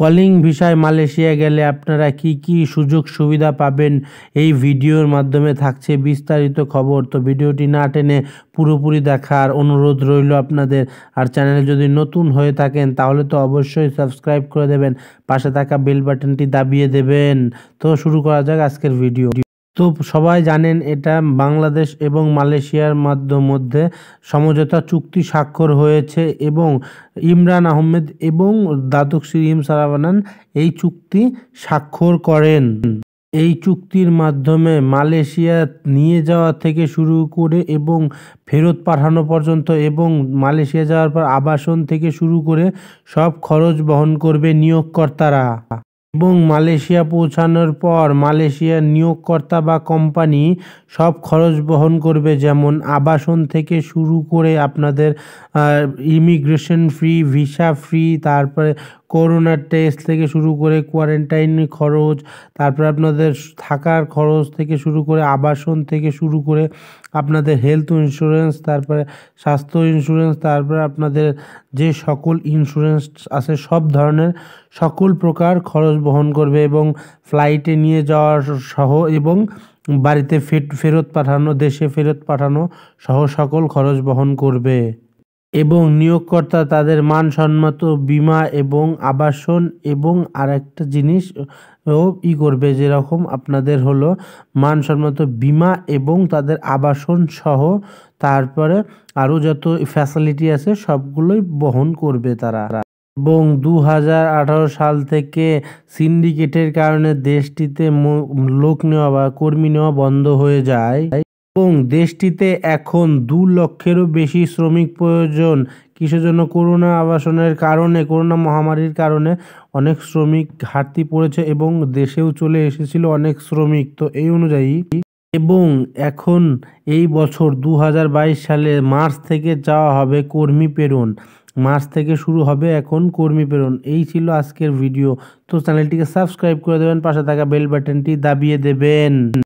calling ভিসায় Malaysia গেলে আপনারা কি কি সুযোগ সুবিধা পাবেন এই ভিডিওর মাধ্যমে থাকছে বিস্তারিত খবর তো ভিডিওটি না টেনে পুরোপুরি দেখার অনুরোধ রইল আপনাদের আর চ্যানেলে যদি নতুন হয়ে থাকেন তাহলে তো অবশ্যই সাবস্ক্রাইব করে দেবেন পাশে থাকা বেল বাটনটি দাবিয়ে দেবেন তো শুরু করা যাক আজকের ভিডিও তো সবাই জানেন এটা বাংলাদেশ এবং মালয়েশিয়ার মাধ্যম মধ্যে সমঝোতা চুক্তি স্বাক্ষর হয়েছে এবং ইমরান আহমেদ এবং দাতুক সিরিম সারাবানান এই চুক্তি স্বাক্ষর করেন এই চুক্তির মাধ্যমে মালয়েশিয়া নিয়ে যাওয়া থেকে শুরু করে এবং ফেরত পাঠানো পর্যন্ত এবং মালয়েশিয়া যাওয়ার পর আবাসন থেকে শুরু করে সব খরচ বহন করবে নিয়োগকর্তারা এবং মালয়েশিয়া পৌঁছানোর পর মালয়েশিয়ার নিয়োগকর্তা বা কোম্পানি সব খরচ বহন করবে যেমন আবাসন থেকে শুরু করে আপনাদের ইমিগ্রেশন ফ্রি ভিসা ফ্রি তারপরে করোনার টেস্ট থেকে শুরু করে কোয়ারেন্টাইন খরচ তারপরে আপনাদের থাকার খরচ থেকে শুরু করে আবাসন থেকে শুরু করে আপনাদের হেলথ ইন্স্যুরেন্স তারপরে স্বাস্থ্য ইন্স্যুরেন্স তারপরে আপনাদের যে সকল ইন্স্যুরেন্স আছে সব ধরনের সকল প্রকার খরচ বহন করবে এবং ফ্লাইটে নিয়ে যাওয়ার সহ এবং বাড়িতে ফেরত পাঠানো দেশে ফেরত পাঠানো সহ সকল খরচ বহন করবে এবং নিয়োগকর্তা তাদের মানসম্মত বিমা এবং আবাসন এবং আরেকটা জিনিস ও ই করবে যেরকম আপনাদের হলো মানসম্মত বিমা এবং তাদের আবাসন সহ তারপরে আরও যত ফ্যাসিলিটি আছে সবগুলোই বহন করবে তারা এবং দু সাল থেকে সিন্ডিকেটের কারণে দেশটিতে লোক নেওয়া বা কর্মী নেওয়া বন্ধ হয়ে যায় এবং দেশটিতে এখন দু লক্ষেরও বেশি শ্রমিক প্রয়োজন কিসের জন্য করোনা আবাসনের কারণে করোনা মহামারীর কারণে অনেক শ্রমিক ঘাটতি পড়েছে এবং দেশেও চলে এসেছিল অনেক শ্রমিক তো এই অনুযায়ী এবং এখন এই বছর দু সালে মার্চ থেকে যাওয়া হবে কর্মী প্রেরণ মার্চ থেকে শুরু হবে এখন কর্মী প্রেরণ এই ছিল আজকের ভিডিও তো চ্যানেলটিকে সাবস্ক্রাইব করে দেবেন পাশে থাকা বেল বাটনটি দাবিয়ে দেবেন